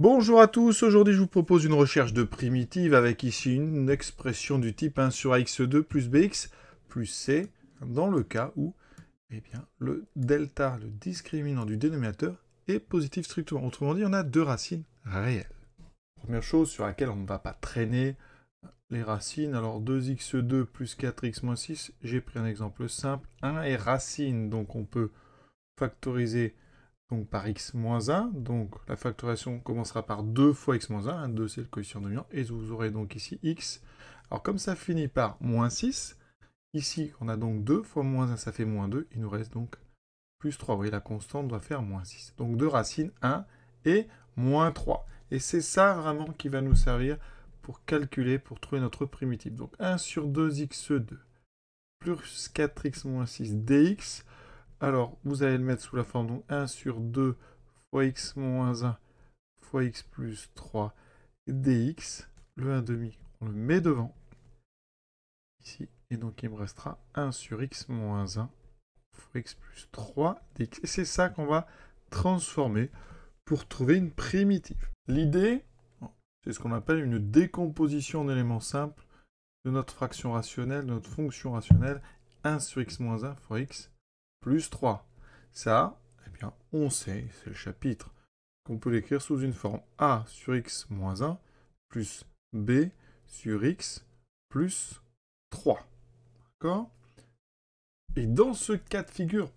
Bonjour à tous, aujourd'hui je vous propose une recherche de primitive avec ici une expression du type 1 sur x2 plus bx plus c dans le cas où eh bien, le delta, le discriminant du dénominateur, est positif strictement. Autrement dit, on a deux racines réelles. Première chose sur laquelle on ne va pas traîner les racines, alors 2x2 plus 4x moins 6, j'ai pris un exemple simple, 1 est racine, donc on peut factoriser donc par x-1. Donc la facturation commencera par 2 fois x-1. 2 hein, c'est le coefficient de dominant. Et vous aurez donc ici x. Alors comme ça finit par moins 6, ici on a donc 2 fois moins 1, ça fait moins 2. Il nous reste donc plus 3. Vous voyez, la constante doit faire moins 6. Donc 2 racines 1 et moins 3. Et c'est ça vraiment qui va nous servir pour calculer, pour trouver notre primitive. Donc 1 sur 2x2 plus 4x moins 6 dx. Alors, vous allez le mettre sous la forme 1 sur 2 fois x moins 1 fois x plus 3 dx. Le 1 demi, on le met devant. Ici. Et donc, il me restera 1 sur x moins 1 fois x plus 3 dx. Et c'est ça qu'on va transformer pour trouver une primitive. L'idée, c'est ce qu'on appelle une décomposition en éléments simples de notre fraction rationnelle, de notre fonction rationnelle 1 sur x moins 1 fois x plus 3. Ça, eh bien, on sait, c'est le chapitre, qu'on peut l'écrire sous une forme a sur x moins 1 plus b sur x plus 3. D'accord Et dans ce cas de figure,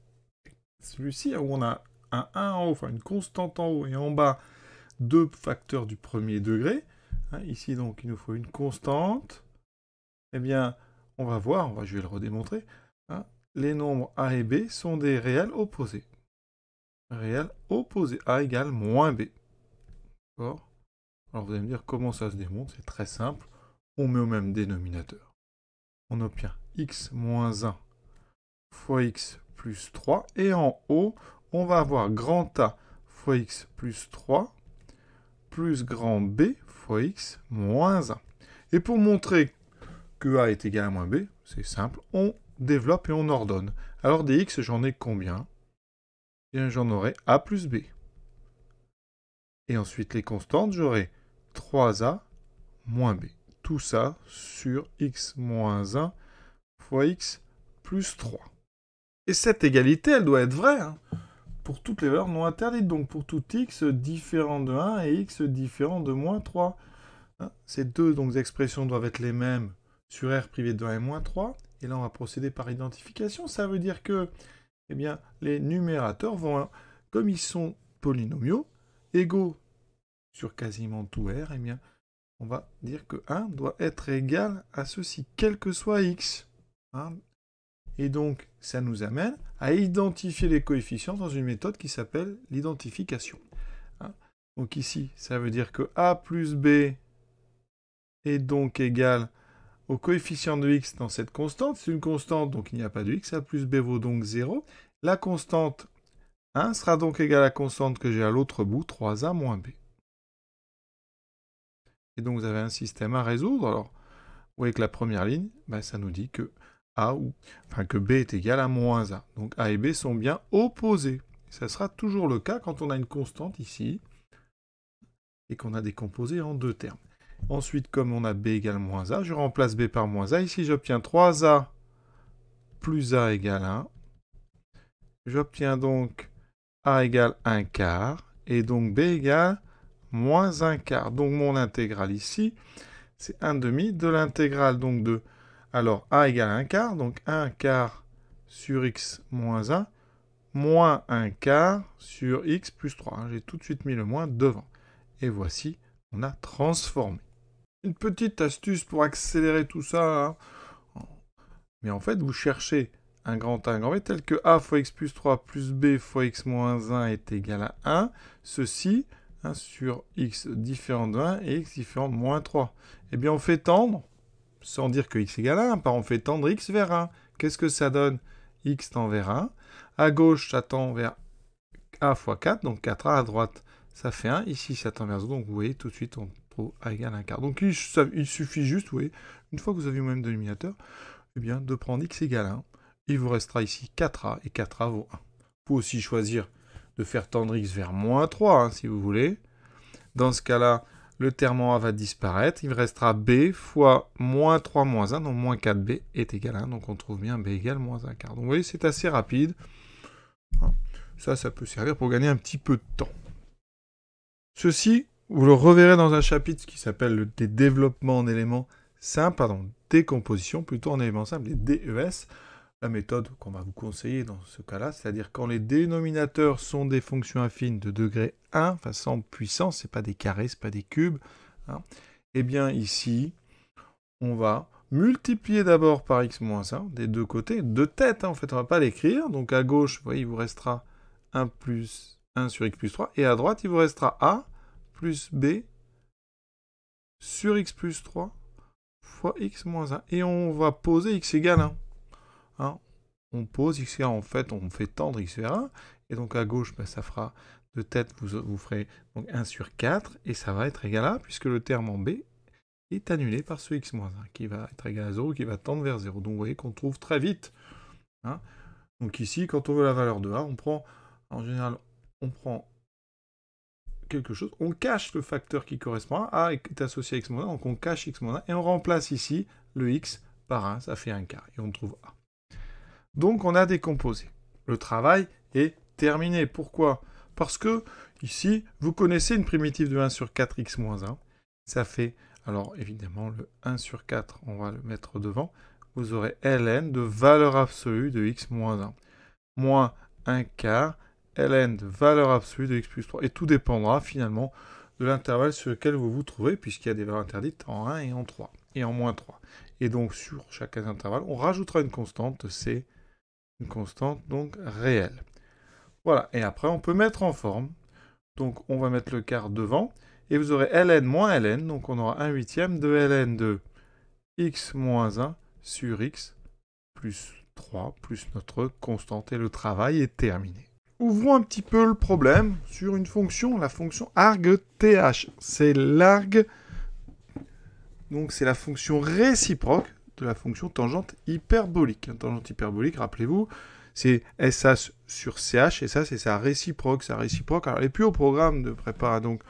celui-ci où on a un 1 en haut, enfin une constante en haut et en bas, deux facteurs du premier degré, hein, ici donc il nous faut une constante, eh bien on va voir, on va, je vais le redémontrer, les nombres A et B sont des réels opposés. Réels opposés. A égale moins B. Alors vous allez me dire comment ça se démontre. C'est très simple. On met au même dénominateur. On obtient x moins 1 fois x plus 3. Et en haut, on va avoir grand A fois x plus 3 plus grand B fois x moins 1. Et pour montrer que A est égal à moins B, c'est simple, on développe et on ordonne. Alors des x, j'en ai combien j'en aurai a plus b. Et ensuite, les constantes, j'aurai 3a moins b. Tout ça sur x moins 1 fois x plus 3. Et cette égalité, elle doit être vraie hein. pour toutes les valeurs non interdites. Donc pour tout x différent de 1 et x différent de moins 3. Hein, ces deux expressions doivent être les mêmes sur R privé de 1 et moins 3. Et là, on va procéder par identification. Ça veut dire que eh bien, les numérateurs vont, comme ils sont polynomiaux, égaux sur quasiment tout R, eh bien, on va dire que 1 doit être égal à ceci, quel que soit x. Hein. Et donc, ça nous amène à identifier les coefficients dans une méthode qui s'appelle l'identification. Hein. Donc ici, ça veut dire que a plus b est donc égal à au coefficient de x dans cette constante. C'est une constante, donc il n'y a pas de x. A plus b vaut donc 0. La constante 1 sera donc égale à la constante que j'ai à l'autre bout, 3a moins b. Et donc vous avez un système à résoudre. Alors, vous voyez que la première ligne, bah, ça nous dit que a ou enfin que b est égal à moins a. Donc a et b sont bien opposés. ça sera toujours le cas quand on a une constante ici et qu'on a décomposé en deux termes. Ensuite, comme on a b égale moins a, je remplace b par moins a. Ici, j'obtiens 3a plus a égale 1. J'obtiens donc a égale 1 quart. Et donc b égale moins 1 quart. Donc mon intégrale ici, c'est 1 demi de l'intégrale donc de... Alors a égale 1 quart, donc 1 quart sur x moins 1, moins 1 quart sur x plus 3. J'ai tout de suite mis le moins devant. Et voici, on a transformé une petite astuce pour accélérer tout ça. Hein. Mais en fait, vous cherchez un grand A, grand tel que A fois x plus 3 plus B fois x moins 1 est égal à 1. Ceci hein, sur x différent de 1 et x différent de moins 3. Eh bien, on fait tendre, sans dire que x égale à 1, par on fait tendre x vers 1. Qu'est-ce que ça donne x tend vers 1. À gauche, ça tend vers A fois 4, donc 4A à droite, ça fait 1. Ici, ça tend vers 2, donc vous voyez, tout de suite, on pro a égale un quart. Donc il, suffit juste, oui, une fois que vous avez le même dénominateur, eh bien, de prendre x égale 1. Il vous restera ici 4a, et 4a vaut 1. Vous pouvez aussi choisir de faire tendre x vers moins 3, hein, si vous voulez. Dans ce cas-là, le terme en A va disparaître. Il restera B fois moins 3 moins 1, donc moins 4B est égal à 1. Donc on trouve bien B égale moins 1 quart. Donc vous voyez, c'est assez rapide. Hein. Ça, ça peut servir pour gagner un petit peu de temps. Ceci vous le reverrez dans un chapitre qui s'appelle des développements en éléments simples, pardon, décomposition plutôt en éléments simples, les DES. La méthode qu'on va vous conseiller dans ce cas-là, c'est-à-dire quand les dénominateurs sont des fonctions affines de degré 1, enfin sans puissance, c'est pas des carrés, n'est pas des cubes, hein, eh bien ici, on va multiplier d'abord par x moins 1, des deux côtés, de tête, hein, en fait, on ne va pas l'écrire, donc à gauche, vous voyez, il vous restera 1 plus 1 sur x plus 3, et à droite, il vous restera a, plus b sur x plus 3 fois x moins 1. Et on va poser x égale 1. Hein? on pose x En fait, on fait tendre x vers 1. Et donc à gauche, bah, ça fera de tête, vous, vous ferez donc 1 sur 4. Et ça va être égal à, puisque le terme en b est annulé par ce x-1 moins qui va être égal à 0, qui va tendre vers 0. Donc vous voyez qu'on trouve très vite. Hein. Donc ici, quand on veut la valeur de 1, on prend, en général, on prend quelque chose, on cache le facteur qui correspond à A est associé à x 1, donc on cache x 1 et on remplace ici le x par 1, ça fait un quart, et on trouve A. Donc on a décomposé. Le travail est terminé. Pourquoi Parce que ici, vous connaissez une primitive de 1 sur 4x 1. Ça fait, alors évidemment, le 1 sur 4, on va le mettre devant. Vous aurez ln de valeur absolue de x 1, moins 1 quart ln valeur absolue de x plus 3. Et tout dépendra finalement de l'intervalle sur lequel vous vous trouvez, puisqu'il y a des valeurs interdites en 1 et en 3, et en moins 3. Et donc sur chaque intervalle, on rajoutera une constante, c'est une constante donc réelle. Voilà, et après on peut mettre en forme. Donc on va mettre le quart devant, et vous aurez ln moins ln, donc on aura 1 huitième de ln de x moins 1 sur x plus 3, plus notre constante, et le travail est terminé ouvrons un petit peu le problème sur une fonction, la fonction argth. C'est l'arg, donc c'est la fonction réciproque de la fonction tangente hyperbolique. tangente hyperbolique, rappelez-vous, c'est SA sur CH, et ça c'est sa réciproque, sa réciproque. Alors puis plus au programme de prépa, donc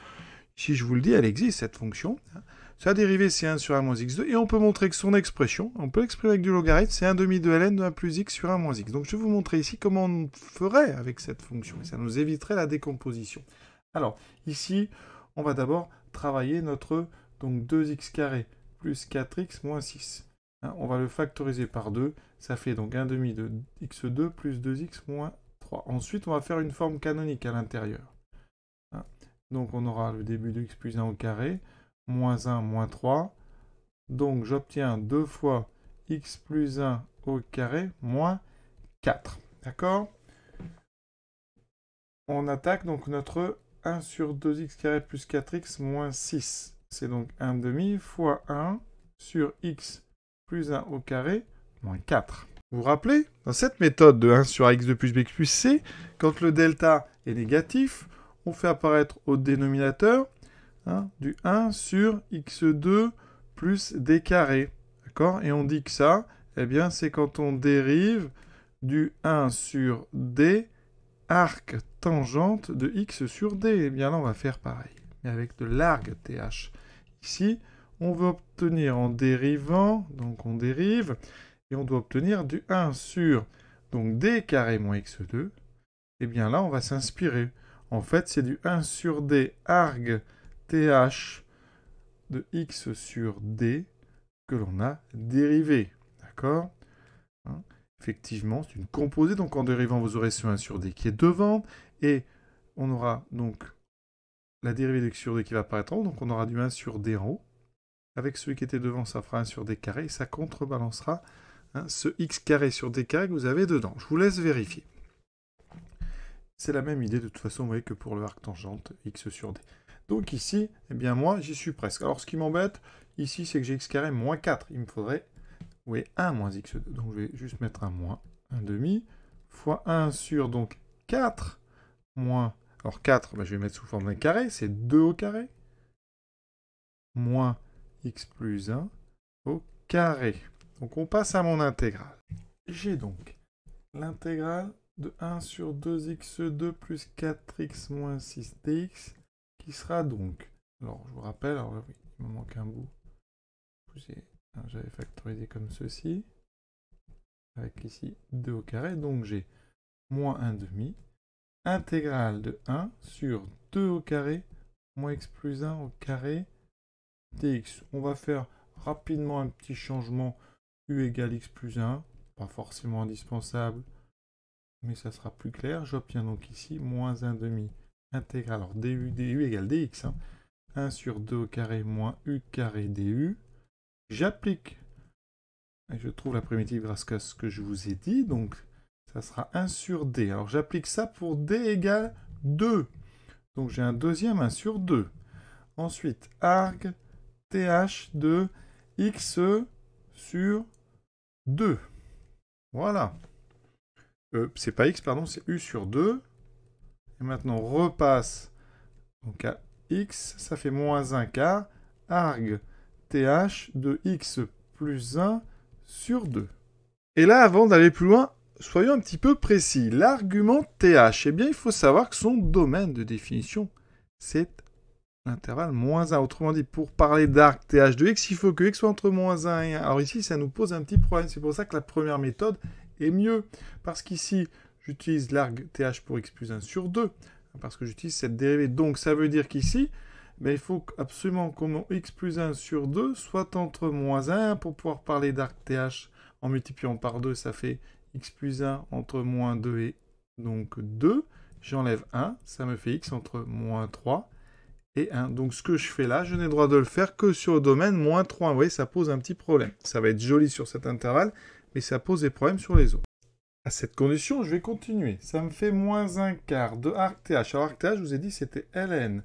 si je vous le dis, elle existe cette fonction. Sa dérivée, c'est 1 sur 1 moins x2. Et on peut montrer que son expression, on peut l'exprimer avec du logarithme, c'est 1 demi de ln de 1 plus x sur 1 moins x. Donc je vais vous montrer ici comment on ferait avec cette fonction. Et ça nous éviterait la décomposition. Alors, ici, on va d'abord travailler notre donc 2x carré plus 4x moins 6. Hein, on va le factoriser par 2. Ça fait donc 1 demi de x2 plus 2x moins 3. Ensuite, on va faire une forme canonique à l'intérieur. Hein, donc on aura le début de x plus 1 au carré moins 1, moins 3. Donc j'obtiens 2 fois x plus 1 au carré moins 4. D'accord On attaque donc notre 1 sur 2x carré plus 4x moins 6. C'est donc 1 demi fois 1 sur x plus 1 au carré moins 4. Vous vous rappelez, dans cette méthode de 1 sur x de plus bx plus c, quand le delta est négatif, on fait apparaître au dénominateur Hein, du 1 sur x2 plus d carré. D'accord Et on dit que ça, eh bien, c'est quand on dérive du 1 sur d arc tangente de x sur d. Eh bien là, on va faire pareil, mais avec de l'arg th. Ici, on va obtenir en dérivant, donc on dérive, et on doit obtenir du 1 sur donc d carré moins x2. Eh bien là, on va s'inspirer. En fait, c'est du 1 sur d arg th de x sur d que l'on a dérivé. D'accord hein Effectivement, c'est une composée, donc en dérivant, vous aurez ce 1 sur d qui est devant, et on aura donc la dérivée de x sur d qui va apparaître en haut, donc on aura du 1 sur d en haut. Avec celui qui était devant, ça fera 1 sur d carré, et ça contrebalancera hein, ce x carré sur d carré que vous avez dedans. Je vous laisse vérifier. C'est la même idée, de toute façon, vous voyez que pour le arc tangente, x sur d. Donc ici, eh bien moi, j'y suis presque. Alors ce qui m'embête, ici, c'est que j'ai x carré moins 4. Il me faudrait, oui, 1 moins x2. Donc je vais juste mettre un moins, 1 demi, fois 1 sur, donc 4, moins, alors 4, bah, je vais mettre sous forme d'un carré, c'est 2 au carré, moins x plus 1 au carré. Donc on passe à mon intégrale. J'ai donc l'intégrale de 1 sur 2x2 plus 4x moins 6 dx qui sera donc, alors je vous rappelle, alors oui, il me manque un bout, hein, j'avais factorisé comme ceci, avec ici 2 au carré, donc j'ai moins 1 demi, intégrale de 1 sur 2 au carré, moins x plus 1 au carré dx. On va faire rapidement un petit changement u égale x plus 1, pas forcément indispensable, mais ça sera plus clair. J'obtiens donc ici moins 1 demi intégrale, alors du, du égale dx, 1 hein. sur 2 au carré moins u carré du. J'applique et je trouve la primitive grâce à ce que je vous ai dit, donc ça sera 1 sur d. Alors j'applique ça pour d égale 2. Donc j'ai un deuxième 1 sur 2. Ensuite, arg th de x sur 2. Voilà. Euh, c'est pas x, pardon, c'est u sur 2. Et maintenant, on repasse à x, ça fait moins 1k, arg th de x plus 1 sur 2. Et là, avant d'aller plus loin, soyons un petit peu précis. L'argument th, eh bien, il faut savoir que son domaine de définition, c'est l'intervalle moins 1. Autrement dit, pour parler d'arg th de x, il faut que x soit entre moins 1 et 1. Alors ici, ça nous pose un petit problème. C'est pour ça que la première méthode est mieux. Parce qu'ici, j'utilise l'arc th pour x plus 1 sur 2, parce que j'utilise cette dérivée. Donc ça veut dire qu'ici, ben, il faut absolument que mon x plus 1 sur 2 soit entre moins 1 pour pouvoir parler d'arc th. En multipliant par 2, ça fait x plus 1 entre moins 2 et donc 2. J'enlève 1, ça me fait x entre moins 3 et 1. Donc ce que je fais là, je n'ai droit de le faire que sur le domaine moins 3. Vous voyez, ça pose un petit problème. Ça va être joli sur cet intervalle, mais ça pose des problèmes sur les autres. À cette condition, je vais continuer. Ça me fait moins un quart de arcth. Alors arcth, je vous ai dit, c'était ln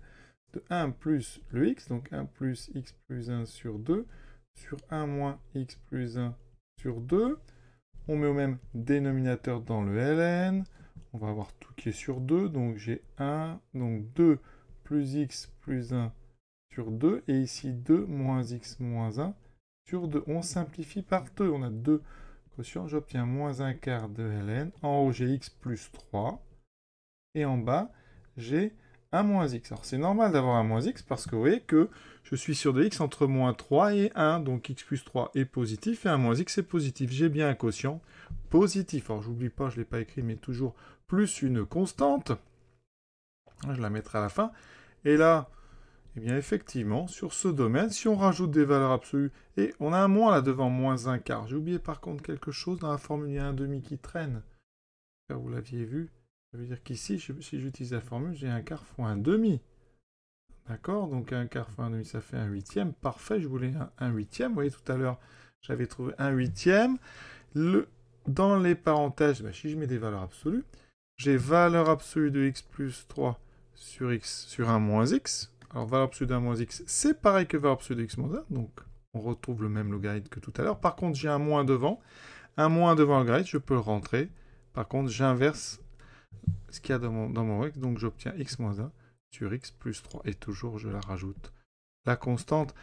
de 1 plus le x, donc 1 plus x plus 1 sur 2, sur 1 moins x plus 1 sur 2. On met au même dénominateur dans le ln. On va avoir tout qui est sur 2, donc j'ai 1, donc 2 plus x plus 1 sur 2, et ici 2 moins x moins 1 sur 2. On simplifie par 2, on a 2 j'obtiens moins un quart de ln. En haut, j'ai x plus 3. Et en bas, j'ai 1 moins x. Alors c'est normal d'avoir un moins x parce que vous voyez que je suis sur de x entre moins 3 et 1. Donc x plus 3 est positif et un moins x est positif. J'ai bien un quotient positif. Alors j'oublie pas, je ne l'ai pas écrit, mais toujours plus une constante. Je la mettrai à la fin. Et là, eh bien effectivement, sur ce domaine, si on rajoute des valeurs absolues, et on a un moins là devant, moins un quart. J'ai oublié par contre quelque chose dans la formule, il y a un demi qui traîne. vous l'aviez vu. Ça veut dire qu'ici, si j'utilise la formule, j'ai un quart fois un demi. D'accord Donc un quart fois un demi, ça fait un huitième. Parfait, je voulais un, huitième. Vous voyez, tout à l'heure, j'avais trouvé un huitième. dans les parenthèses, ben, si je mets des valeurs absolues, j'ai valeur absolue de x plus 3 sur, x, sur 1 moins x. Alors valeur de 1 moins x, c'est pareil que valeur absolue de x moins 1, donc on retrouve le même logarithme que tout à l'heure. Par contre, j'ai un moins devant. Un moins devant le logarithme, je peux le rentrer. Par contre, j'inverse ce qu'il y a dans mon, dans donc j'obtiens x moins 1 sur x plus 3. Et toujours, je la rajoute. La constante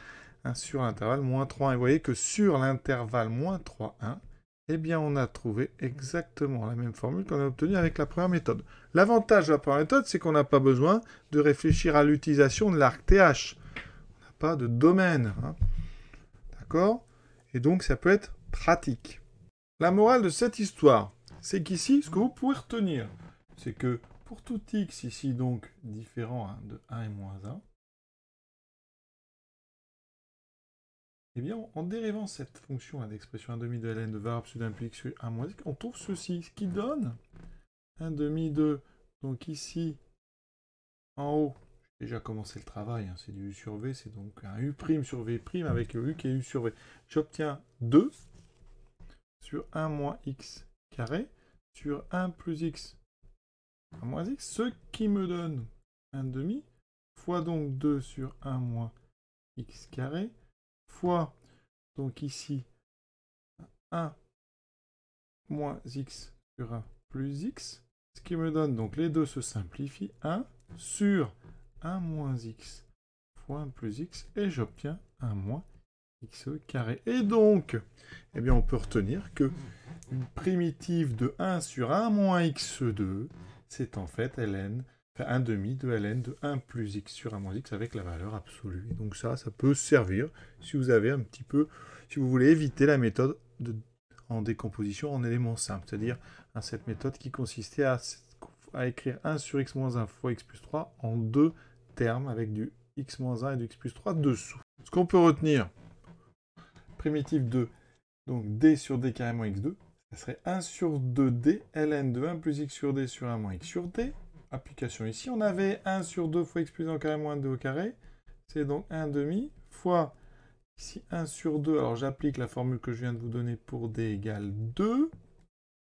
sur l'intervalle moins 3. Et vous voyez que sur l'intervalle moins 3, 1, eh bien on a trouvé exactement la même formule qu'on a obtenue avec la première méthode. L'avantage de la première méthode, c'est qu'on n'a pas besoin de réfléchir à l'utilisation de l'arc TH. On n'a pas de domaine. Hein. D'accord Et donc ça peut être pratique. La morale de cette histoire, c'est qu'ici, ce que vous pouvez retenir, c'est que pour tout x ici, donc différent de 1 et moins 1, Eh bien, en dérivant cette fonction à l'expression 1 demi de ln de var absolu x sur 1 moins x, on trouve ceci, ce qui donne 1 demi de, donc ici, en haut, j'ai déjà commencé le travail, hein, c'est du u sur v, c'est donc un u' prime sur v' prime avec le u qui est u sur v. J'obtiens 2 sur 1 moins x carré sur 1 plus x à moins x, ce qui me donne 1 demi fois donc 2 sur 1 moins x carré fois, donc ici, 1 moins x sur 1 plus x, ce qui me donne, donc les deux se simplifient, 1 sur 1 moins x fois 1 plus x, et j'obtiens 1 moins x carré. Et donc, eh bien, on peut retenir que une primitive de 1 sur 1 moins x2, c'est en fait ln enfin 1 demi de ln de 1 plus x sur 1 moins x avec la valeur absolue. donc ça, ça peut servir si vous avez un petit peu, si vous voulez éviter la méthode de, en décomposition en éléments simples, c'est-à-dire cette méthode qui consistait à, à écrire 1 sur x moins 1 fois x plus 3 en deux termes avec du x moins 1 et du x plus 3 dessous. Ce qu'on peut retenir, primitive 2, donc d sur d carrément x2, ça serait 1 sur 2d ln de 1 plus x sur d sur 1 moins x sur d, application. Ici, on avait 1 sur 2 fois x plus 1 au carré moins 2 au carré. C'est donc 1 demi fois ici 1 sur 2. Alors j'applique la formule que je viens de vous donner pour d égale 2.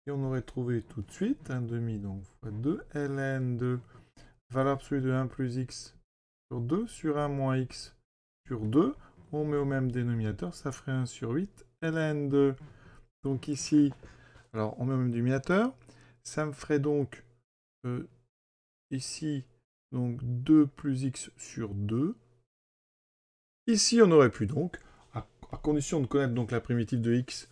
Et on aurait trouvé tout de suite 1 demi donc fois 2 ln 2 valeur absolue de 1 plus x sur 2 sur 1 moins x sur 2. On met au même dénominateur, ça ferait 1 sur 8 ln 2. Donc ici, alors on met au même dénominateur, ça me ferait donc euh, Ici, donc 2 plus x sur 2. Ici, on aurait pu donc, à, condition de connaître donc la primitive de x,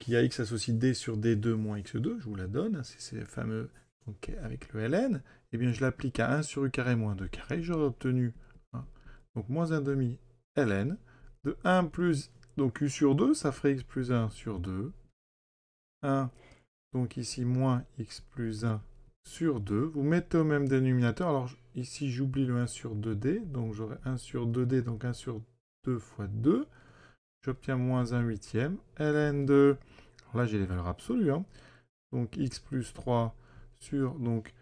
qui a x associé d sur d2 moins x2, je vous la donne, hein, c'est ces fameux donc avec le ln, et eh bien je l'applique à 1 sur u carré moins 2 carré, j'aurais obtenu hein, donc moins 1 demi ln de 1 plus, donc u sur 2, ça ferait x plus 1 sur 2, 1, donc ici moins x plus 1 sur 2. Vous mettez au même dénominateur. Alors ici, j'oublie le 1 sur 2D. Donc j'aurai 1 sur 2D, donc 1 sur 2 fois 2. J'obtiens moins 1 huitième. ln 2, là j'ai les valeurs absolues. Hein. Donc x plus 3 sur, donc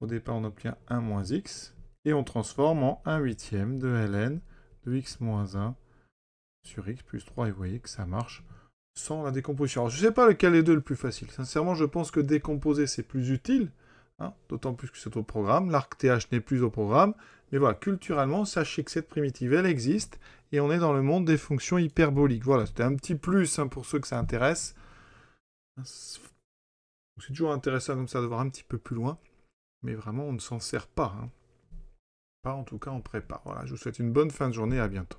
au départ on obtient 1 moins x. Et on transforme en 1 huitième de ln de x moins 1 sur x plus 3. Et vous voyez que ça marche sans la décomposition. Alors je ne sais pas lequel des deux est le plus facile. Sincèrement, je pense que décomposer c'est plus utile. Hein, d'autant plus que c'est au programme. L'arc-th n'est plus au programme. Mais voilà, culturellement, sachez que cette primitive, elle existe. Et on est dans le monde des fonctions hyperboliques. Voilà, c'était un petit plus hein, pour ceux que ça intéresse. C'est toujours intéressant comme ça de voir un petit peu plus loin. Mais vraiment, on ne s'en sert pas. Hein. Pas en tout cas en prépare. Voilà, je vous souhaite une bonne fin de journée. À bientôt.